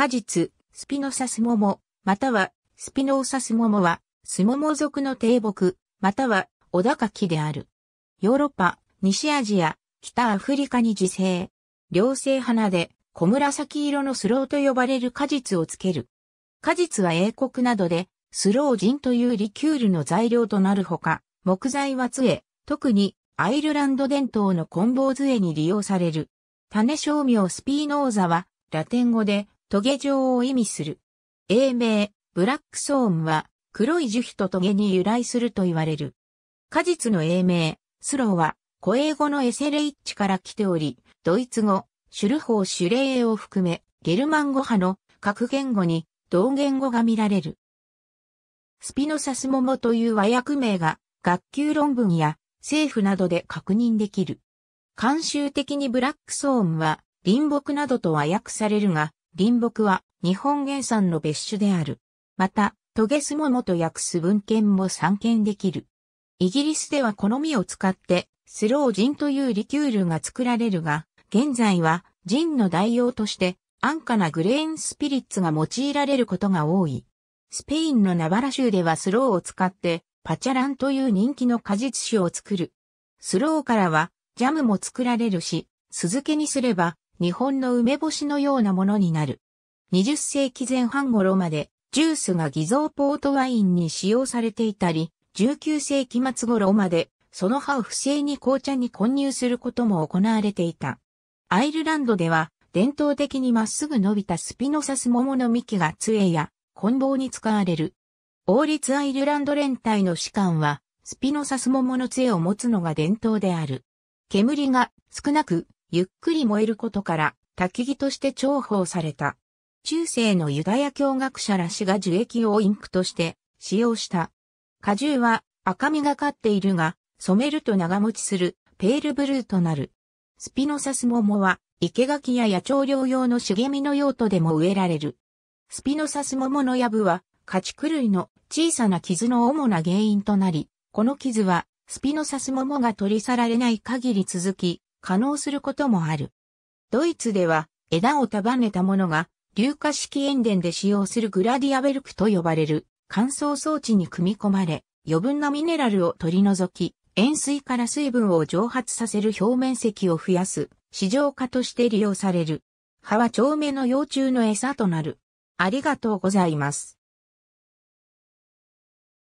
果実、スピノサスモモ、または、スピノーサスモモは、スモモ族の低木、または、小高木である。ヨーロッパ、西アジア、北アフリカに自生。両生花で、小紫色のスローと呼ばれる果実をつける。果実は英国などで、スロージンというリキュールの材料となるほか、木材は杖、特にアイルランド伝統の棍棒杖に利用される。種商名スピーノーザは、ラテン語でトゲ状を意味する。英名、ブラックソーンは、黒い樹皮とトゲに由来すると言われる。果実の英名、スローは、古英語のエセレイッチから来ており、ドイツ語、シュルホーシュレーを含め、ゲルマン語派の各言語に同言語が見られる。スピノサスモモという和訳名が学級論文や政府などで確認できる。慣習的にブラックソーンは林木などと和訳されるが、林木は日本原産の別種である。また、トゲスモモと訳す文献も散見できる。イギリスでは好みを使ってスロージンというリキュールが作られるが、現在はジンの代用として安価なグレーンスピリッツが用いられることが多い。スペインのナバラ州ではスローを使ってパチャランという人気の果実酒を作る。スローからはジャムも作られるし、酢漬けにすれば日本の梅干しのようなものになる。20世紀前半頃までジュースが偽造ポートワインに使用されていたり、19世紀末頃までその葉を不正に紅茶に混入することも行われていた。アイルランドでは伝統的にまっすぐ伸びたスピノサス桃の幹が杖や棍棒に使われる。王立アイルランド連隊の士官はスピノサス桃の杖を持つのが伝統である。煙が少なくゆっくり燃えることから、焚き木として重宝された。中世のユダヤ教学者らしが樹液をインクとして使用した。果汁は赤みがかっているが、染めると長持ちするペールブルーとなる。スピノサス桃は生垣や野鳥療用の茂みの用途でも植えられる。スピノサス桃のヤブは家畜類の小さな傷の主な原因となり、この傷はスピノサス桃が取り去られない限り続き、可能することもある。ドイツでは枝を束ねたものが硫化式塩田で使用するグラディアベルクと呼ばれる乾燥装置に組み込まれ余分なミネラルを取り除き塩水から水分を蒸発させる表面積を増やす市場化として利用される。葉は長命の幼虫の餌となる。ありがとうございます。